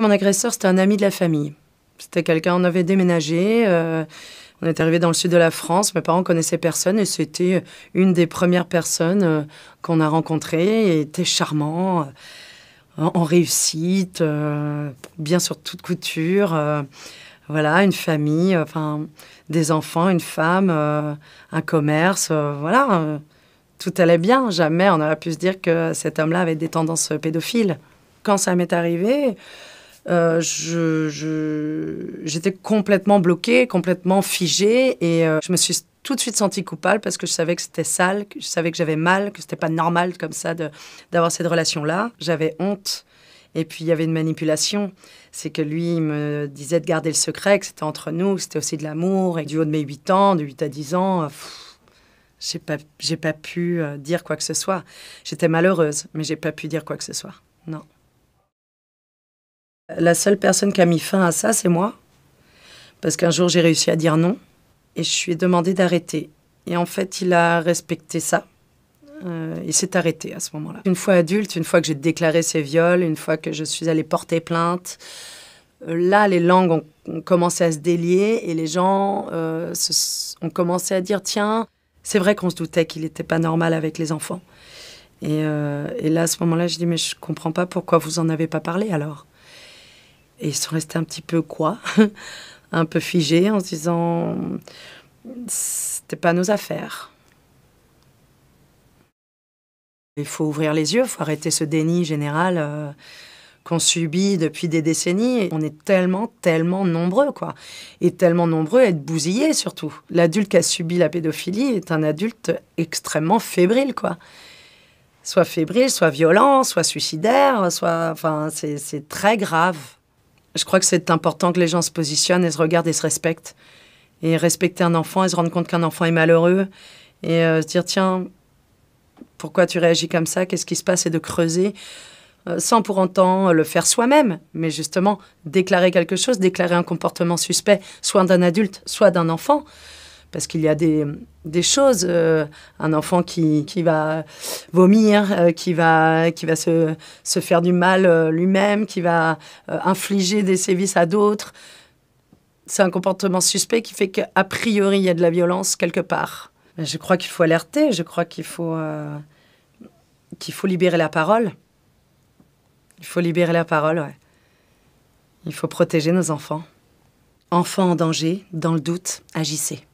Mon agresseur, c'était un ami de la famille. C'était quelqu'un, on avait déménagé, euh, on est arrivé dans le sud de la France, mes parents connaissaient personne et c'était une des premières personnes euh, qu'on a rencontrées et était charmant, euh, en, réussite, bien sur toute couture. voilà, une famille, enfin, des enfants, une femme, un commerce, voilà, tout allait bien. Jamais on aurait pu se dire que cet homme-là avait des tendances pédophiles. Quand ça m'est arrivé, euh, j'étais complètement bloquée, complètement figée et euh, je me suis tout de suite sentie coupable parce que je savais que c'était sale, que je savais que j'avais mal, que c'était pas normal comme ça d'avoir cette relation-là. J'avais honte. Et puis il y avait une manipulation. C'est que lui, me disait de garder le secret, que c'était entre nous, c'était aussi de l'amour. Et du haut de mes 8 ans, de 8 à 10 ans, euh, j'ai pas, j'ai pas pu dire quoi que ce soit. J'étais malheureuse, mais j'ai pas pu dire quoi que ce soit. Non. La seule personne qui a mis fin à ça, c'est moi. Parce qu'un jour, j'ai réussi à dire non. Et je lui ai demandé d'arrêter. Et en fait, il a respecté ça. Euh, il s'est arrêté à ce moment-là. Une fois adulte, une fois que j'ai déclaré ses viols, une fois que je suis allée porter plainte, euh, là, les langues ont, commencé à se délier et les gens euh, ont commencé à dire tiens, c'est vrai qu'on se doutait qu'il n'était pas normal avec les enfants. Et, et là, à ce moment-là, je dis mais je comprends pas pourquoi vous en avez pas parlé alors. Et ils sont restés un petit peu quoi Un peu figés en se disant c'était pas nos affaires. Il faut ouvrir les yeux, il faut arrêter ce déni général euh, qu'on subit depuis des décennies. On est tellement, tellement nombreux, quoi. Et tellement nombreux à être bousillés, surtout. L'adulte qui a subi la pédophilie est un adulte extrêmement fébrile, quoi. Soit fébrile, soit violent, soit suicidaire, soit... Enfin, c'est très grave je crois que c'est important que les gens se positionnent et se regardent et se respectent. Et respecter un enfant et se rendre compte qu'un enfant est malheureux et euh, se dire tiens, pourquoi tu réagis comme ça Qu'est-ce qui se passe Et de creuser euh, sans pour autant euh, le faire soi-même, mais justement déclarer quelque chose, déclarer un comportement suspect, soit d'un adulte, soit d'un enfant parce qu'il y a des, choses. Euh, un enfant qui, qui va vomir, euh, qui va, qui va se, se faire du mal euh, lui-même, qui va infliger des sévices à d'autres. C'est un comportement suspect qui fait qu'a priori, il y a de la violence quelque part. Je crois qu'il faut alerter, je crois qu'il faut, qu'il faut libérer la parole. Il faut libérer la parole, ouais. Il faut protéger nos enfants. Enfants en danger, dans le doute, agissez.